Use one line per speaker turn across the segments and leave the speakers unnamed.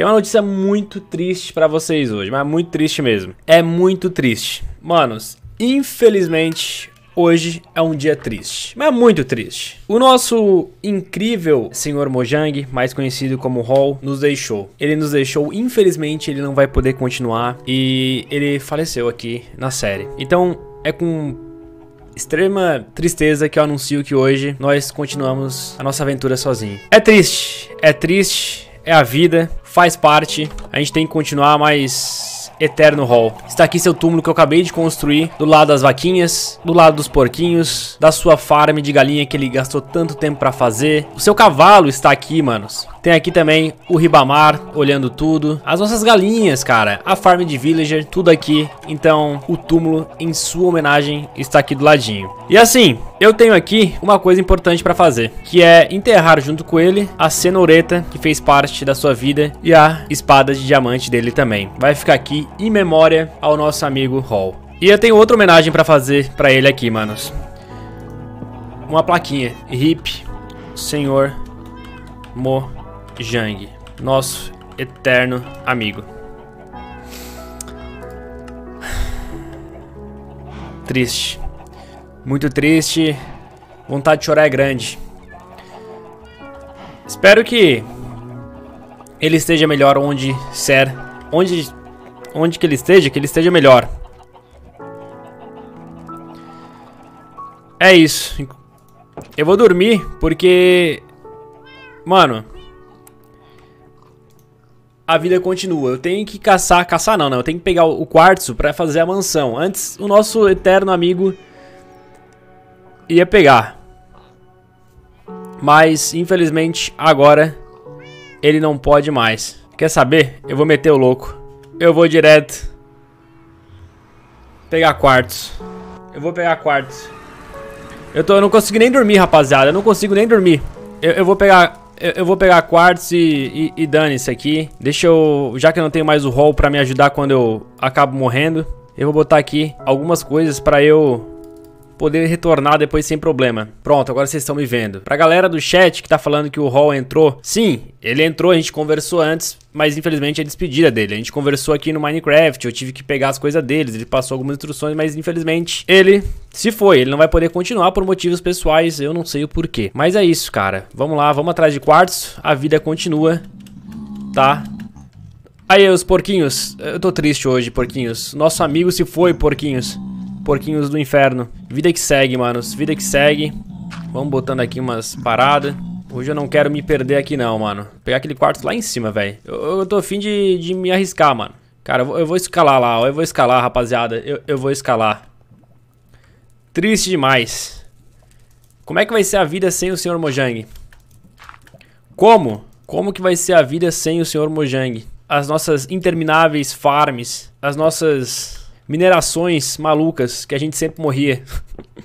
Tem uma notícia muito triste para vocês hoje, mas muito triste mesmo. É muito triste. Manos, infelizmente hoje é um dia triste, mas é muito triste. O nosso incrível senhor Mojang, mais conhecido como Hall, nos deixou. Ele nos deixou, infelizmente, ele não vai poder continuar e ele faleceu aqui na série. Então, é com extrema tristeza que eu anuncio que hoje nós continuamos a nossa aventura sozinho. É triste, é triste, é a vida, faz parte. A gente tem que continuar, mas... Eterno Hall. Está aqui seu túmulo que eu acabei de construir, do lado das vaquinhas, do lado dos porquinhos, da sua farm de galinha que ele gastou tanto tempo pra fazer. O seu cavalo está aqui, manos. Tem aqui também o Ribamar olhando tudo. As nossas galinhas, cara. A farm de villager, tudo aqui. Então, o túmulo em sua homenagem está aqui do ladinho. E assim, eu tenho aqui uma coisa importante para fazer, que é enterrar junto com ele a cenoureta que fez parte da sua vida e a espada de diamante dele também. Vai ficar aqui em memória ao nosso amigo Hall. E eu tenho outra homenagem para fazer para ele aqui, manos. Uma plaquinha. Hip, Senhor Mo Jang, nosso eterno amigo. Triste. Muito triste. Vontade de chorar é grande. Espero que ele esteja melhor onde ser, onde onde que ele esteja, que ele esteja melhor. É isso. Eu vou dormir porque mano, a vida continua. Eu tenho que caçar, caçar não, não. Né? Eu tenho que pegar o quartzo para fazer a mansão. Antes o nosso eterno amigo ia pegar. Mas infelizmente agora ele não pode mais. Quer saber? Eu vou meter o louco. Eu vou direto pegar quartzo. Eu vou pegar quartzo. Eu, tô, eu não consigo nem dormir, rapaziada. Eu não consigo nem dormir. Eu, eu vou pegar eu, eu vou pegar quartzo e, e, e dane aqui. Deixa eu... Já que eu não tenho mais o roll pra me ajudar quando eu acabo morrendo, eu vou botar aqui algumas coisas pra eu poder retornar depois sem problema. Pronto, agora vocês estão me vendo. Pra galera do chat que tá falando que o Hall entrou, sim, ele entrou, a gente conversou antes, mas infelizmente é despedida dele. A gente conversou aqui no Minecraft, eu tive que pegar as coisas deles, ele passou algumas instruções, mas infelizmente ele se foi, ele não vai poder continuar por motivos pessoais, eu não sei o porquê. Mas é isso, cara. Vamos lá, vamos atrás de quartos, a vida continua, tá? Aí, os porquinhos, eu tô triste hoje, porquinhos. Nosso amigo se foi, porquinhos porquinhos do inferno. Vida que segue, manos. Vida que segue. Vamos botando aqui umas paradas. Hoje eu não quero me perder aqui não, mano. pegar aquele quarto lá em cima, velho. Eu, eu tô afim de, de me arriscar, mano. Cara, eu vou, eu vou escalar lá, ó. Eu vou escalar, rapaziada. Eu, eu vou escalar. Triste demais. Como é que vai ser a vida sem o Sr. Mojang? Como? Como que vai ser a vida sem o Sr. Mojang? As nossas intermináveis farms, as nossas minerações malucas que a gente sempre morria.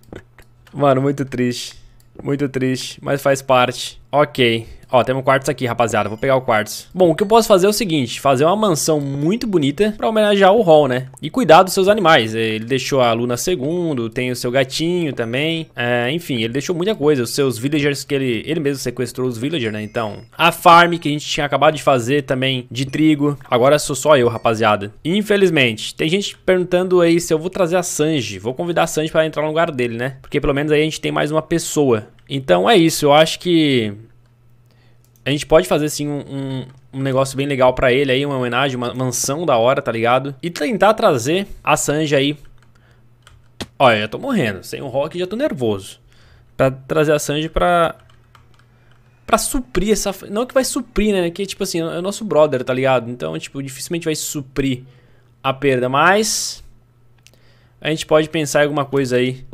Mano, muito triste. Muito triste, mas faz parte. Ok. Ó, temos quartos aqui, rapaziada. Vou pegar o quartos. Bom, o que eu posso fazer é o seguinte. Fazer uma mansão muito bonita pra homenagear o Hall, né? E cuidar dos seus animais. Ele deixou a Luna segundo, tem o seu gatinho também. É, enfim, ele deixou muita coisa. Os seus villagers que ele... Ele mesmo sequestrou os villagers, né? Então, a farm que a gente tinha acabado de fazer também de trigo. Agora sou só eu, rapaziada. Infelizmente, tem gente perguntando aí se eu vou trazer a Sanji. Vou convidar a Sanji pra entrar no lugar dele, né? Porque pelo menos aí a gente tem mais uma pessoa. Então é isso, eu acho que a gente pode fazer assim um, um, um negócio bem legal para ele aí, uma homenagem, uma mansão da hora, tá ligado? E tentar trazer a Sanji aí. Olha, já tô morrendo. Sem o Rock já tô nervoso. Pra trazer a Sanji pra. Pra suprir essa. Não que vai suprir, né? Que tipo assim, é, é o nosso brother, tá ligado? Então, tipo, dificilmente vai suprir a perda. Mas. A gente pode pensar em alguma coisa aí.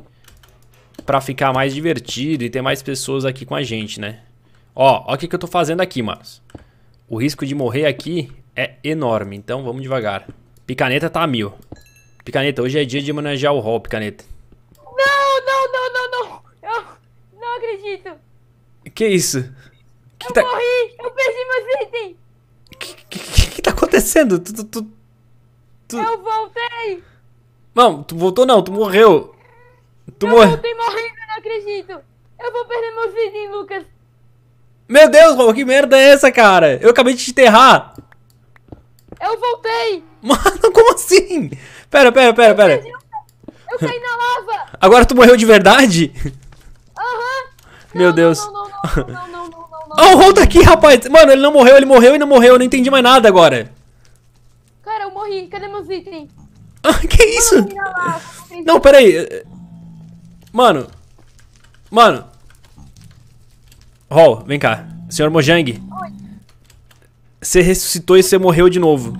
Pra ficar mais divertido e ter mais pessoas aqui com a gente, né? Ó, ó o que, que eu tô fazendo aqui, manos. O risco de morrer aqui é enorme, então vamos devagar. Picaneta tá a mil. Picaneta, hoje é dia de manejar o hall, picaneta.
Não, não, não, não, não. Eu não acredito. Que isso? Que eu tá... morri, eu perdi meus itens. O que,
que, que, tá acontecendo? Tu, tu, tu,
tu... Eu voltei.
Não, tu voltou não, tu morreu. Tu eu morreu. voltei
morrendo, eu não acredito. Eu vou perder meus itens, Lucas.
Meu Deus, Roma, que merda é essa, cara? Eu acabei de te enterrar. Eu
voltei.
Mano, como assim? Pera, pera, pera, pera. Eu, caí na lava. Agora tu morreu de verdade? Aham. Meu Deus. Não, não, não, não, não, tá aqui, rapaz. Mano, ele não morreu, ele morreu e não morreu. Eu não entendi mais nada agora.
Cara, eu morri. Cadê meus itens? Ah, que isso?
não, pera aí. Mano. Mano. Hall, vem cá. Senhor Mojang. Oi. Você ressuscitou e você morreu de novo.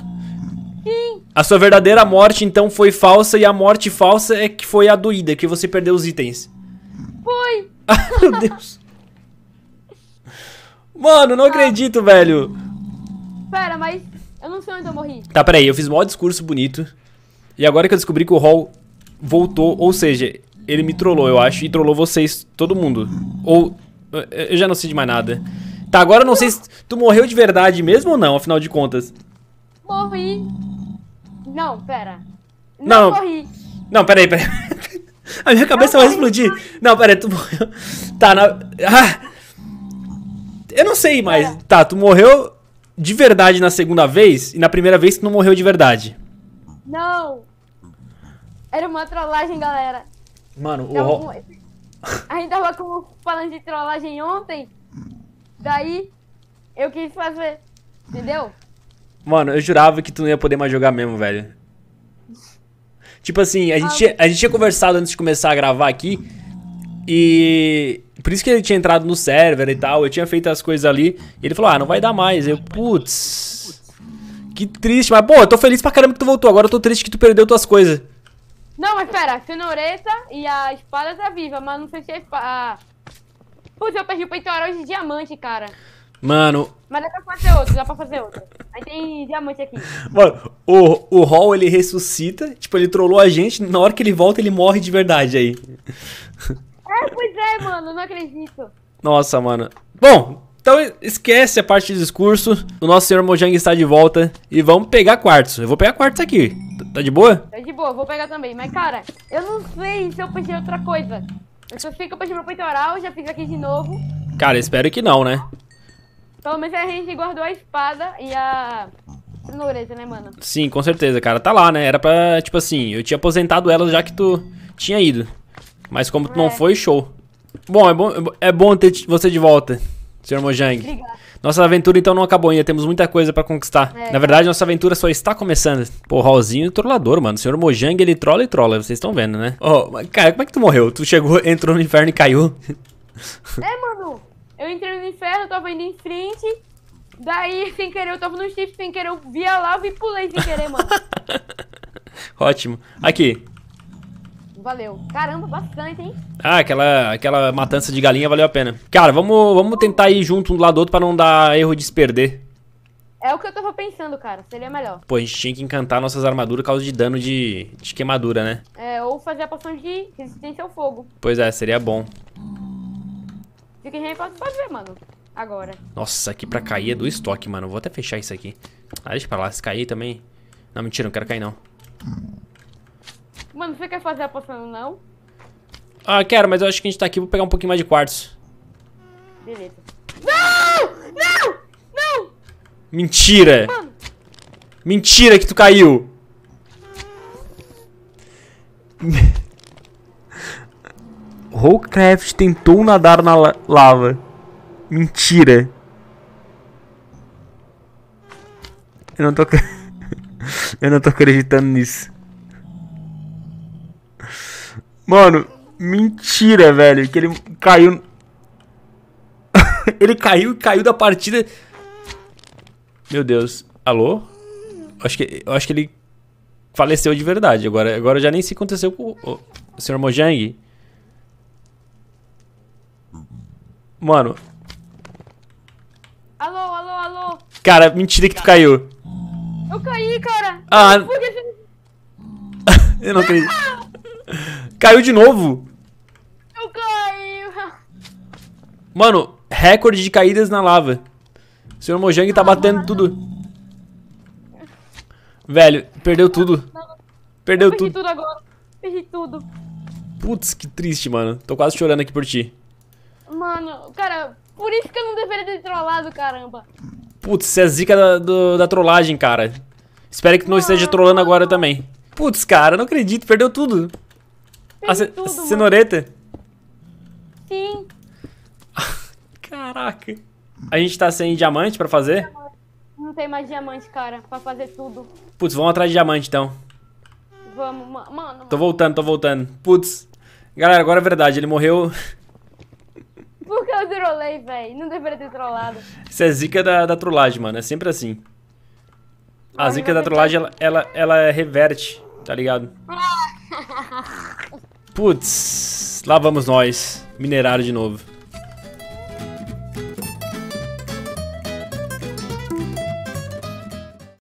Sim. A sua verdadeira morte, então, foi falsa e a morte falsa é que foi a doída, que você perdeu os itens.
Foi. Ah, meu Deus.
Mano, não ah. acredito, velho.
Pera, mas eu não sei onde eu morri.
Tá, peraí, eu fiz um maior discurso bonito. E agora que eu descobri que o Hall voltou, ou seja, ele me trollou, eu acho, e trollou vocês, todo mundo. Ou eu já não sei de mais nada. Tá, agora eu não sei se tu morreu de verdade mesmo ou não, afinal de contas.
Morri. Não, pera. Não, não. morri.
Não, peraí, peraí. A minha cabeça não, vai explodir. Não, peraí, tu morreu. Tá, na. Ah. Eu não sei mas Pera. Tá, tu morreu de verdade na segunda vez e na primeira vez tu não morreu de verdade.
Não. Era uma trollagem, galera.
Mano, o.
A gente tava com, falando de trollagem ontem. Daí eu quis fazer. Entendeu?
Mano, eu jurava que tu não ia poder mais jogar mesmo, velho. Tipo assim, a gente, a gente tinha conversado antes de começar a gravar aqui. E por isso que ele tinha entrado no server e tal. Eu tinha feito as coisas ali. E ele falou: Ah, não vai dar mais. Eu, putz. Que triste, mas pô, eu tô feliz pra caramba que tu voltou. Agora eu tô triste que tu perdeu tuas coisas.
Não, mas pera, a cenoureta e a espada tá viva, mas não sei se é a espada. Putz, eu perdi o peitoral de diamante, cara. Mano. Mas dá pra fazer outro, dá pra fazer outro. Aí tem diamante aqui.
Mano, o, o Hall ele ressuscita, tipo, ele trollou a gente, na hora que ele volta ele morre de verdade aí.
É, pois é, mano, não acredito.
Nossa, mano. Bom, então esquece a parte de discurso. O nosso senhor Mojang está de volta e vamos pegar quartos. Eu vou pegar quartos aqui. Tá de boa?
Tá de boa, vou pegar também. Mas, cara, eu não sei se eu pensei outra coisa. Eu só fico que eu peitoral, já fiz aqui de novo.
Cara, espero que não, né?
Pelo menos a gente guardou a espada e a cenoureta, né,
mano? Sim, com certeza, cara. Tá lá, né? Era pra, tipo assim, eu tinha aposentado ela já que tu tinha ido. Mas como tu é. não foi, show. Bom, é bom, é bom ter você de volta, Sr. Mojang. Obrigado. Nossa aventura então não acabou ainda, temos muita coisa para conquistar. É, Na verdade, nossa aventura só está começando. Pô, Raulzinho é trollador, mano. O senhor Mojang, ele trola e trola, vocês estão vendo, né? Ó, oh, cara, como é que tu morreu? Tu chegou, entrou no inferno e caiu? É,
mano. Eu entrei no inferno, tava indo em frente. Daí, sem querer, eu tava no shift, sem querer, eu vi a lava e pulei sem querer, mano.
Ótimo. Aqui,
Valeu. Caramba, bastante, hein?
Ah, aquela, aquela matança de galinha valeu a pena. Cara, vamos, vamos tentar ir junto um do lado do outro pra não dar erro de se perder.
É o que eu tava pensando, cara. Seria melhor.
Pô, a gente tinha que encantar nossas armaduras por causa de dano de, de queimadura, né?
É, ou fazer a poção de resistência ao fogo.
Pois é, seria bom.
Fica em pode, pode ver, mano. Agora.
Nossa, aqui pra cair é do estoque, mano. Vou até fechar isso aqui. Ah, deixa pra lá. Se cair também... Não, mentira, não quero cair, não.
Bruno, você quer fazer a poção não?
Ah, quero, mas eu acho que a gente tá aqui. Vou pegar um pouquinho mais de quartzo.
Beleza. Não! Não! Não!
Mentira! Mano. Mentira que tu caiu! Rollcraft tentou nadar na la lava. Mentira. Eu não tô... Eu não tô acreditando nisso. Mano, mentira, velho. Que ele caiu. ele caiu e caiu da partida. Meu Deus. Alô? Acho que, eu acho que ele faleceu de verdade. Agora, agora já nem se aconteceu com o, o, o Sr. Mojang. Mano. Alô, alô, alô. Cara, mentira que tu caiu.
Eu caí, cara.
Ah. Eu não acredito. Caiu de novo. Eu caí. Mano, recorde de caídas na lava. O senhor Mojang tá batendo tudo. Velho, perdeu tudo. Perdeu tudo. tudo
agora. Perdi tudo.
Putz, que triste, mano. Tô quase chorando aqui por ti.
Mano, cara, por isso que eu não deveria ter trollado, caramba.
Putz, você é zica da, do, da trollagem, cara. Espero que tu não, não esteja trollando agora também. Putz, cara, não acredito, perdeu tudo.
Ah, tudo, cenoreta?
Mano. Sim.
Caraca.
A gente tá sem diamante pra fazer?
Não tem mais diamante, cara, pra fazer tudo.
Putz, vamos atrás de diamante então.
Vamos, mano. mano.
Tô voltando, tô voltando. Putz. Galera, agora é verdade, ele morreu.
Por que eu trolei, velho? Não deveria ter trollado.
Isso é zica da, da trollagem, mano. É sempre assim.
A zica da é trollagem,
ela, ela, ela reverte, tá ligado? Ah! Putz, lá vamos nós, minerar de novo.